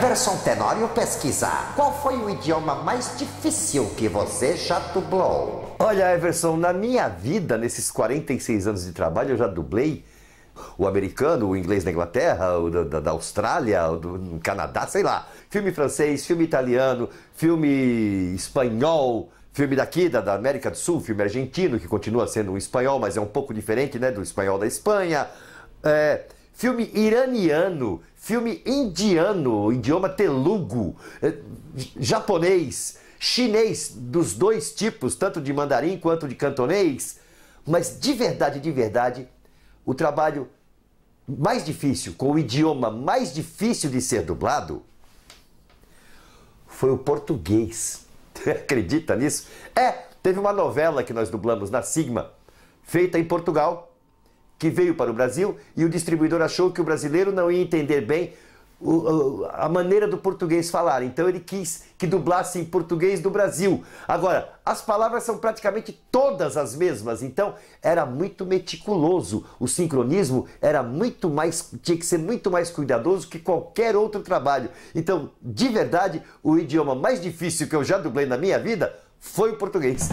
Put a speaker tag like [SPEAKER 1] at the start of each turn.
[SPEAKER 1] Everson Tenório pesquisa. Qual foi o idioma mais difícil que você já dublou?
[SPEAKER 2] Olha, Everson, na minha vida, nesses 46 anos de trabalho, eu já dublei o americano, o inglês da Inglaterra, o da, da Austrália, o do, do Canadá, sei lá. Filme francês, filme italiano, filme espanhol, filme daqui, da, da América do Sul, filme argentino, que continua sendo um espanhol, mas é um pouco diferente né, do espanhol da Espanha. É, filme iraniano, filme indiano, idioma telugu, eh, japonês, chinês, dos dois tipos, tanto de mandarim quanto de cantonês. Mas de verdade, de verdade, o trabalho mais difícil, com o idioma mais difícil de ser dublado, foi o português. Você acredita nisso? É, teve uma novela que nós dublamos na Sigma, feita em Portugal, que veio para o Brasil e o distribuidor achou que o brasileiro não ia entender bem o, a maneira do português falar. Então ele quis que dublasse em português do Brasil. Agora, as palavras são praticamente todas as mesmas, então era muito meticuloso. O sincronismo era muito mais tinha que ser muito mais cuidadoso que qualquer outro trabalho. Então, de verdade, o idioma mais difícil que eu já dublei na minha vida foi o português.